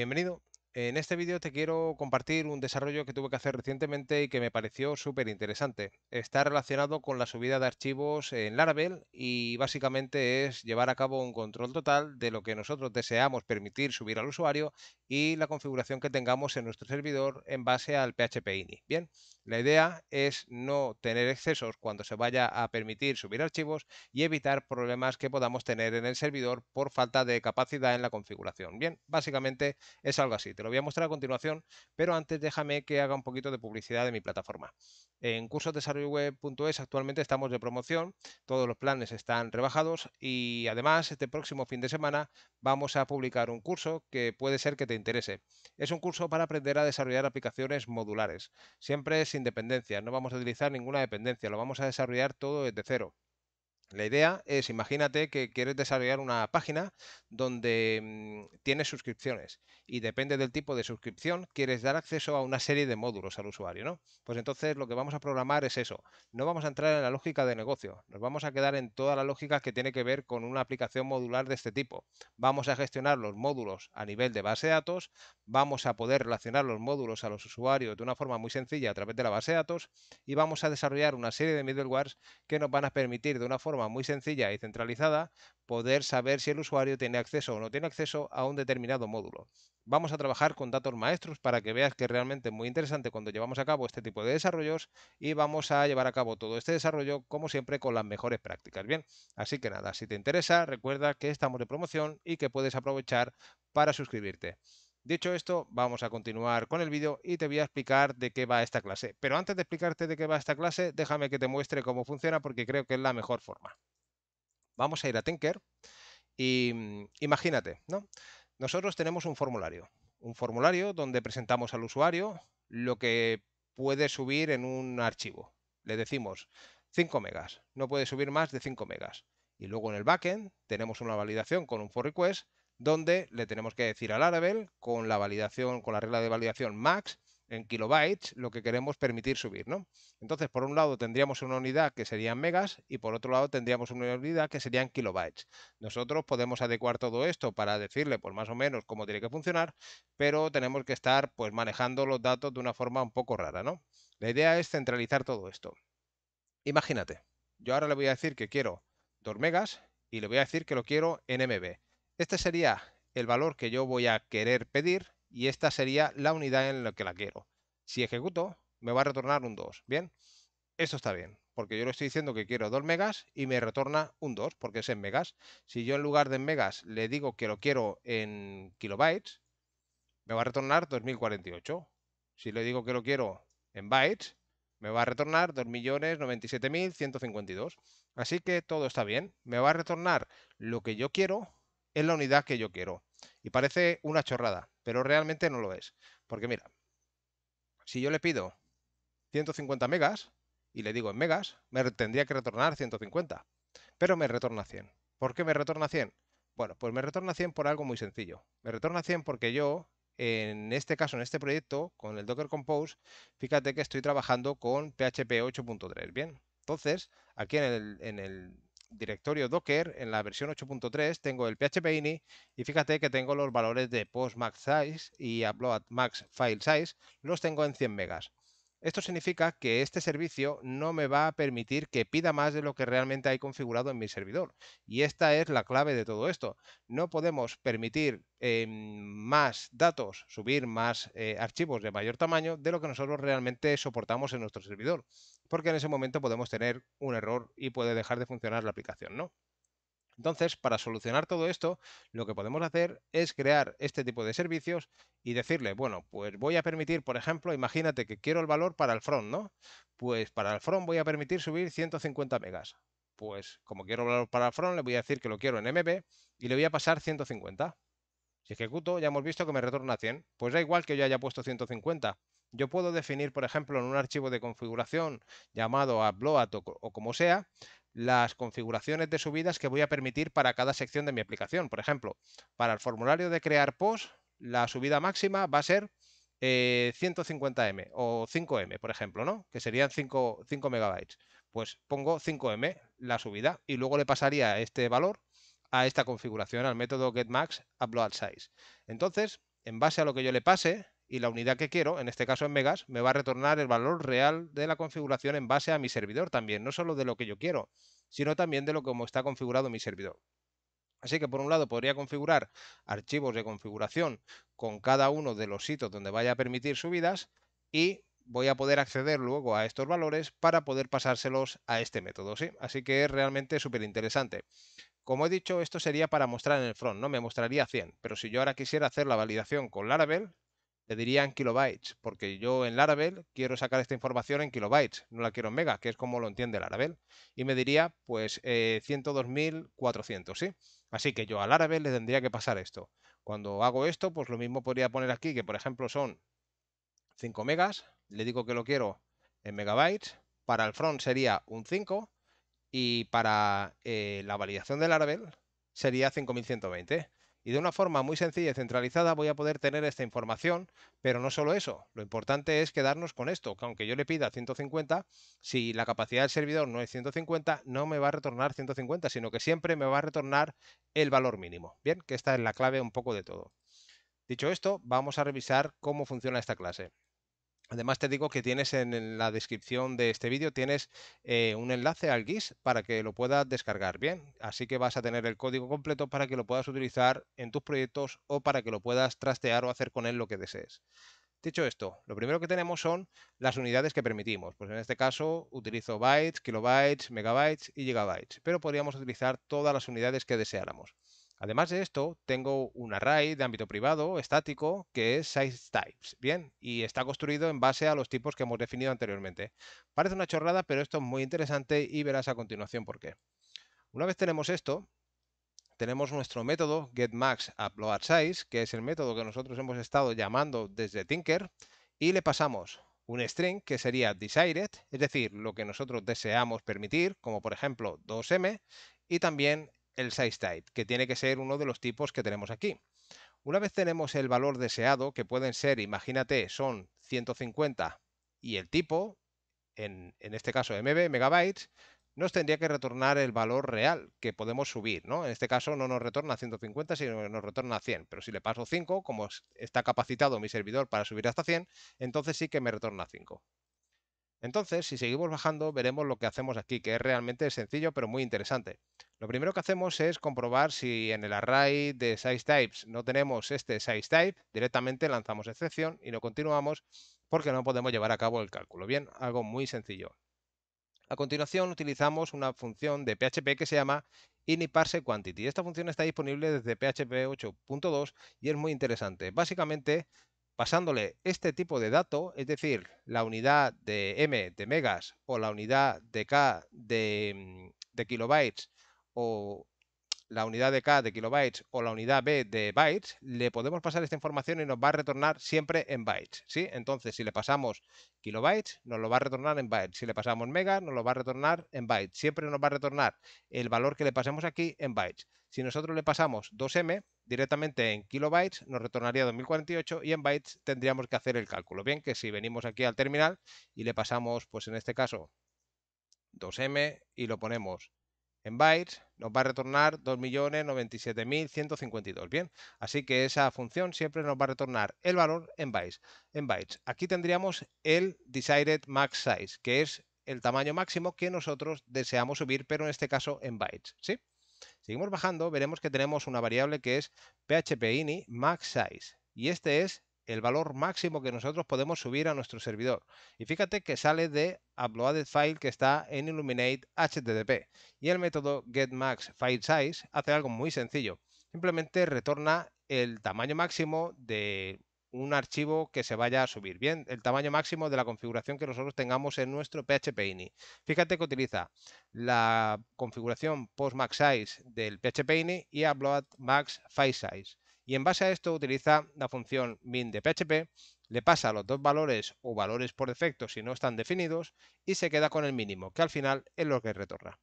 bienvenido. En este vídeo te quiero compartir un desarrollo que tuve que hacer recientemente y que me pareció súper interesante. Está relacionado con la subida de archivos en Laravel y básicamente es llevar a cabo un control total de lo que nosotros deseamos permitir subir al usuario y la configuración que tengamos en nuestro servidor en base al PHP INI. Bien, la idea es no tener excesos cuando se vaya a permitir subir archivos y evitar problemas que podamos tener en el servidor por falta de capacidad en la configuración. Bien, básicamente es algo así lo voy a mostrar a continuación, pero antes déjame que haga un poquito de publicidad de mi plataforma. En cursosdesarrolloweb.es actualmente estamos de promoción, todos los planes están rebajados y además este próximo fin de semana vamos a publicar un curso que puede ser que te interese. Es un curso para aprender a desarrollar aplicaciones modulares, siempre sin dependencia, no vamos a utilizar ninguna dependencia, lo vamos a desarrollar todo desde cero. La idea es, imagínate que quieres desarrollar una página donde mm, tienes suscripciones y depende del tipo de suscripción, quieres dar acceso a una serie de módulos al usuario, ¿no? Pues entonces lo que vamos a programar es eso. No vamos a entrar en la lógica de negocio, nos vamos a quedar en toda la lógica que tiene que ver con una aplicación modular de este tipo. Vamos a gestionar los módulos a nivel de base de datos, vamos a poder relacionar los módulos a los usuarios de una forma muy sencilla a través de la base de datos y vamos a desarrollar una serie de middlewares que nos van a permitir de una forma muy sencilla y centralizada poder saber si el usuario tiene acceso o no tiene acceso a un determinado módulo. Vamos a trabajar con datos maestros para que veas que es realmente muy interesante cuando llevamos a cabo este tipo de desarrollos y vamos a llevar a cabo todo este desarrollo como siempre con las mejores prácticas. Bien, así que nada, si te interesa recuerda que estamos de promoción y que puedes aprovechar para suscribirte. Dicho esto, vamos a continuar con el vídeo y te voy a explicar de qué va esta clase. Pero antes de explicarte de qué va esta clase, déjame que te muestre cómo funciona porque creo que es la mejor forma. Vamos a ir a Tinker y mm, imagínate, ¿no? Nosotros tenemos un formulario, un formulario donde presentamos al usuario lo que puede subir en un archivo. Le decimos 5 megas, no puede subir más de 5 megas. Y luego en el backend tenemos una validación con un for request donde le tenemos que decir al Laravel con la validación, con la regla de validación max en kilobytes, lo que queremos permitir subir, ¿no? Entonces, por un lado tendríamos una unidad que serían megas y por otro lado tendríamos una unidad que serían kilobytes. Nosotros podemos adecuar todo esto para decirle, por pues, más o menos cómo tiene que funcionar, pero tenemos que estar, pues, manejando los datos de una forma un poco rara, ¿no? La idea es centralizar todo esto. Imagínate, yo ahora le voy a decir que quiero 2 megas y le voy a decir que lo quiero en MB. Este sería el valor que yo voy a querer pedir y esta sería la unidad en la que la quiero. Si ejecuto, me va a retornar un 2, ¿bien? Esto está bien, porque yo le estoy diciendo que quiero 2 megas y me retorna un 2, porque es en megas. Si yo en lugar de en megas le digo que lo quiero en kilobytes, me va a retornar 2048. Si le digo que lo quiero en bytes, me va a retornar 2.097.152. Así que todo está bien. Me va a retornar lo que yo quiero es la unidad que yo quiero. Y parece una chorrada, pero realmente no lo es. Porque mira, si yo le pido 150 megas y le digo en megas, me tendría que retornar 150, pero me retorna 100. ¿Por qué me retorna 100? Bueno, pues me retorna 100 por algo muy sencillo. Me retorna 100 porque yo, en este caso, en este proyecto, con el Docker Compose, fíjate que estoy trabajando con PHP 8.3, ¿bien? Entonces, aquí en el, en el directorio Docker, en la versión 8.3 tengo el phpini y fíjate que tengo los valores de post size y upload max file size, los tengo en 100 megas. Esto significa que este servicio no me va a permitir que pida más de lo que realmente hay configurado en mi servidor. Y esta es la clave de todo esto. No podemos permitir em, más datos, subir más eh, archivos de mayor tamaño de lo que nosotros realmente soportamos en nuestro servidor. Porque en ese momento podemos tener un error y puede dejar de funcionar la aplicación, ¿no? Entonces, para solucionar todo esto, lo que podemos hacer es crear este tipo de servicios y decirle, bueno, pues voy a permitir, por ejemplo, imagínate que quiero el valor para el front, ¿no? Pues para el front voy a permitir subir 150 megas. Pues como quiero el valor para el front, le voy a decir que lo quiero en MB y le voy a pasar 150. Si ejecuto, ya hemos visto que me retorna 100. Pues da igual que yo haya puesto 150. Yo puedo definir, por ejemplo, en un archivo de configuración llamado upload o, o como sea, las configuraciones de subidas que voy a permitir para cada sección de mi aplicación. Por ejemplo, para el formulario de crear post, la subida máxima va a ser 150M eh, o 5M, por ejemplo, ¿no? Que serían 5, 5 megabytes. Pues pongo 5M la subida y luego le pasaría este valor a esta configuración, al método getMax upload size. Entonces, en base a lo que yo le pase y la unidad que quiero, en este caso en megas, me va a retornar el valor real de la configuración en base a mi servidor también, no solo de lo que yo quiero, sino también de lo como está configurado mi servidor. Así que por un lado podría configurar archivos de configuración con cada uno de los sitios donde vaya a permitir subidas y voy a poder acceder luego a estos valores para poder pasárselos a este método, ¿sí? Así que es realmente súper interesante. Como he dicho, esto sería para mostrar en el front, ¿no? Me mostraría 100, pero si yo ahora quisiera hacer la validación con Laravel, le diría en kilobytes, porque yo en Laravel quiero sacar esta información en kilobytes, no la quiero en mega, que es como lo entiende Laravel, y me diría pues 102.400, eh, ¿sí? Así que yo a Laravel le tendría que pasar esto. Cuando hago esto, pues lo mismo podría poner aquí, que por ejemplo son 5 megas, le digo que lo quiero en megabytes, para el front sería un 5 y para eh, la validación del Laravel sería 5120. Y de una forma muy sencilla y centralizada voy a poder tener esta información, pero no solo eso, lo importante es quedarnos con esto, que aunque yo le pida 150, si la capacidad del servidor no es 150, no me va a retornar 150, sino que siempre me va a retornar el valor mínimo. Bien, que esta es la clave un poco de todo. Dicho esto, vamos a revisar cómo funciona esta clase. Además te digo que tienes en la descripción de este vídeo tienes eh, un enlace al GIS para que lo puedas descargar bien. Así que vas a tener el código completo para que lo puedas utilizar en tus proyectos o para que lo puedas trastear o hacer con él lo que desees. Dicho esto, lo primero que tenemos son las unidades que permitimos. Pues en este caso utilizo bytes, kilobytes, megabytes y gigabytes, pero podríamos utilizar todas las unidades que deseáramos. Además de esto, tengo un array de ámbito privado estático que es sizeTypes, ¿bien? Y está construido en base a los tipos que hemos definido anteriormente. Parece una chorrada, pero esto es muy interesante y verás a continuación por qué. Una vez tenemos esto, tenemos nuestro método getMaxUploadSize, que es el método que nosotros hemos estado llamando desde Tinker, y le pasamos un string que sería desired, es decir, lo que nosotros deseamos permitir, como por ejemplo 2m, y también el size type, que tiene que ser uno de los tipos que tenemos aquí. Una vez tenemos el valor deseado, que pueden ser, imagínate, son 150 y el tipo, en, este caso MB, megabytes, nos tendría que retornar el valor real que podemos subir, ¿no? En este caso no nos retorna 150, sino que nos retorna 100. Pero si le paso 5, como está capacitado mi servidor para subir hasta 100, entonces sí que me retorna 5. Entonces, si seguimos bajando, veremos lo que hacemos aquí, que es realmente sencillo pero muy interesante. Lo primero que hacemos es comprobar si en el array de SizeTypes no tenemos este SizeType, directamente lanzamos excepción y no continuamos porque no podemos llevar a cabo el cálculo. Bien, algo muy sencillo. A continuación utilizamos una función de PHP que se llama IniparseQuantity. Esta función está disponible desde PHP 8.2 y es muy interesante. Básicamente pasándole este tipo de dato, es decir, la unidad de M de megas o la unidad de K de, mm, de kilobytes o la unidad de K de kilobytes o la unidad B de bytes, le podemos pasar esta información y nos va a retornar siempre en bytes. ¿sí? Entonces, si le pasamos kilobytes, nos lo va a retornar en bytes. Si le pasamos mega, nos lo va a retornar en bytes. Siempre nos va a retornar el valor que le pasemos aquí en bytes. Si nosotros le pasamos 2M directamente en kilobytes, nos retornaría 2048 y en bytes tendríamos que hacer el cálculo. Bien, que si venimos aquí al terminal y le pasamos, pues en este caso, 2M y lo ponemos en bytes nos va a retornar 2.097.152. Bien, así que esa función siempre nos va a retornar el valor en bytes. En bytes. Aquí tendríamos el desired max size, que es el tamaño máximo que nosotros deseamos subir, pero en este caso en bytes. ¿sí? Seguimos bajando, veremos que tenemos una variable que es phpini max size y este es el valor máximo que nosotros podemos subir a nuestro servidor. Y fíjate que sale de uploaded file que está en Illuminate HTTP. Y el método getMaxFileSize hace algo muy sencillo. Simplemente retorna el tamaño máximo de un archivo que se vaya a subir. Bien, el tamaño máximo de la configuración que nosotros tengamos en nuestro PHPINI. Fíjate que utiliza la configuración postMaxSize del PHPINI y uploadMaxFileSize y en base a esto utiliza la función min de PHP, le pasa los dos valores o valores por defecto si no están definidos y se queda con el mínimo, que al final es lo que retorna.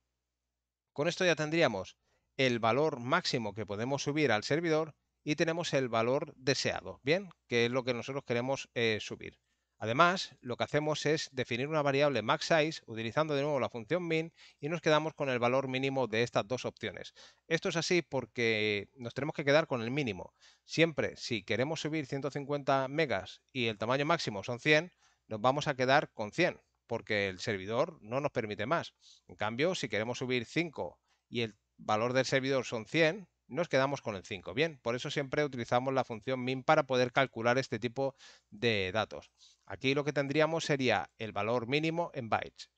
Con esto ya tendríamos el valor máximo que podemos subir al servidor y tenemos el valor deseado, ¿bien? Que es lo que nosotros queremos eh, subir. Además, lo que hacemos es definir una variable maxSize utilizando de nuevo la función min y nos quedamos con el valor mínimo de estas dos opciones. Esto es así porque nos tenemos que quedar con el mínimo. Siempre, si queremos subir 150 megas y el tamaño máximo son 100, nos vamos a quedar con 100 porque el servidor no nos permite más. En cambio, si queremos subir 5 y el valor del servidor son 100, nos quedamos con el 5. Bien, por eso siempre utilizamos la función min para poder calcular este tipo de datos. Aquí lo que tendríamos sería el valor mínimo en bytes,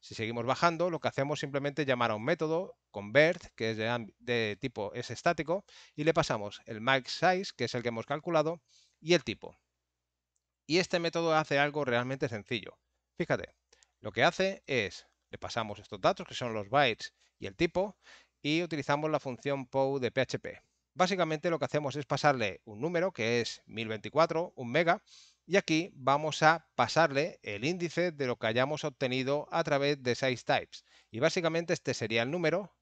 Si seguimos bajando, lo que hacemos simplemente llamar a un método, convert, que es de, tipo es estático, y le pasamos el max size, que es el que hemos calculado, y el tipo. Y este método hace algo realmente sencillo. Fíjate, lo que hace es, le pasamos estos datos, que son los bytes y el tipo, y utilizamos la función POW de PHP. Básicamente lo que hacemos es pasarle un número, que es 1024, un mega, y aquí vamos a pasarle el índice de lo que hayamos obtenido a través de types. Y básicamente este sería el número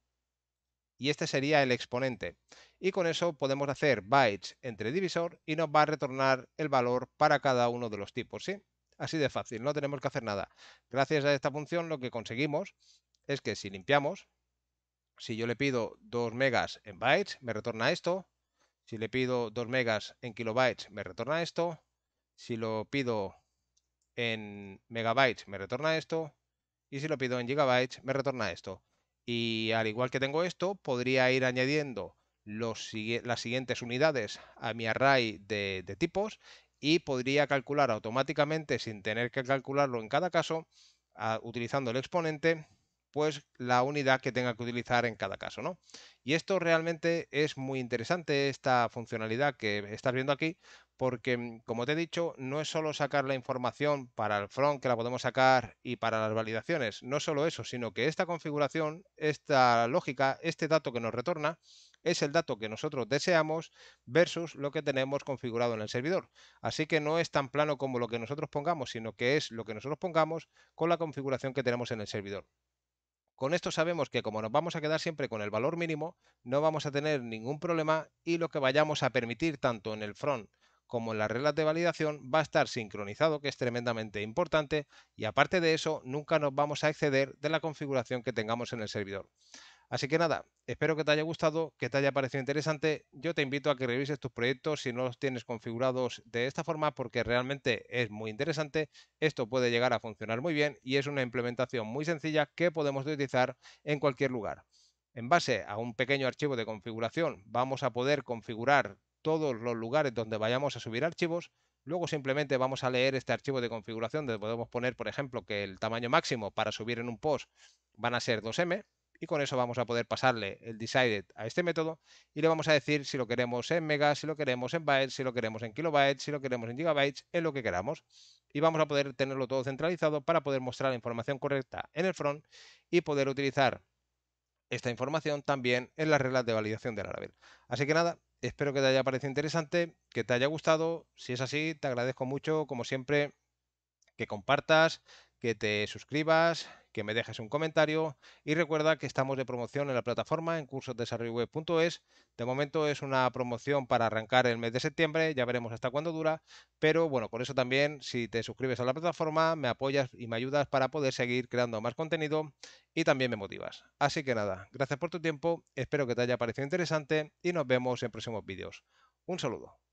y este sería el exponente. Y con eso podemos hacer bytes entre divisor y nos va a retornar el valor para cada uno de los tipos, ¿sí? Así de fácil, no tenemos que hacer nada. Gracias a esta función lo que conseguimos es que si limpiamos, si yo le pido 2 megas en bytes, me retorna esto. Si le pido 2 megas en kilobytes, me retorna esto. Si lo pido en megabytes, me retorna esto. Y si lo pido en gigabytes, me retorna esto. Y al igual que tengo esto, podría ir añadiendo las siguientes unidades a mi array de, tipos y podría calcular automáticamente, sin tener que calcularlo en cada caso, utilizando el exponente, pues la unidad que tenga que utilizar en cada caso, ¿no? Y esto realmente es muy interesante, esta funcionalidad que estás viendo aquí, porque mm, como te he dicho, no es solo sacar la información para el front que la podemos sacar y para las validaciones, no solo eso, sino que esta configuración, esta lógica, este dato que nos retorna, es el dato que nosotros deseamos versus lo que tenemos configurado en el servidor. Así que no es tan plano como lo que nosotros pongamos, sino que es lo que nosotros pongamos con la configuración que tenemos en el servidor. Con esto sabemos que como nos vamos a quedar siempre con el valor mínimo, no vamos a tener ningún problema y lo que vayamos a permitir tanto en el front como en las reglas de validación va a estar sincronizado, que es tremendamente importante, y aparte de eso, nunca nos vamos a exceder de la configuración que tengamos en el servidor. Así que nada, espero que te haya gustado, que te haya parecido interesante. Yo te invito a que revises tus proyectos si no los tienes configurados de esta forma porque realmente es muy interesante. Esto puede llegar a funcionar muy bien y es una implementación muy sencilla que podemos utilizar en cualquier lugar. En base a un pequeño archivo de configuración vamos a poder configurar todos los lugares donde vayamos a subir archivos. Luego simplemente vamos a leer este archivo de configuración donde podemos poner, por ejemplo, que el tamaño máximo para subir en un post van a ser 2M, y con eso vamos a poder pasarle el decided a este método y le vamos a decir si lo queremos en megas, si lo queremos en bytes, si lo queremos en kilobytes, si lo queremos en gigabytes, en lo que queramos. Y vamos a poder tenerlo todo centralizado para poder mostrar la información correcta en el front y poder utilizar esta información también en las reglas de validación de Laravel. Así que nada, espero que te haya parecido interesante, que te haya gustado. Si es así, te agradezco mucho, como siempre, que compartas, que te suscribas, que me dejes un comentario y recuerda que estamos de promoción en la plataforma en cursosdesarrolloweb.es. De momento es una promoción para arrancar el mes de septiembre, ya veremos hasta cuándo dura, pero bueno, con eso también si te suscribes a la plataforma me apoyas y me ayudas para poder seguir creando más contenido y también me motivas. Así que nada, gracias por tu tiempo, espero que te haya parecido interesante y nos vemos en próximos vídeos. Un saludo.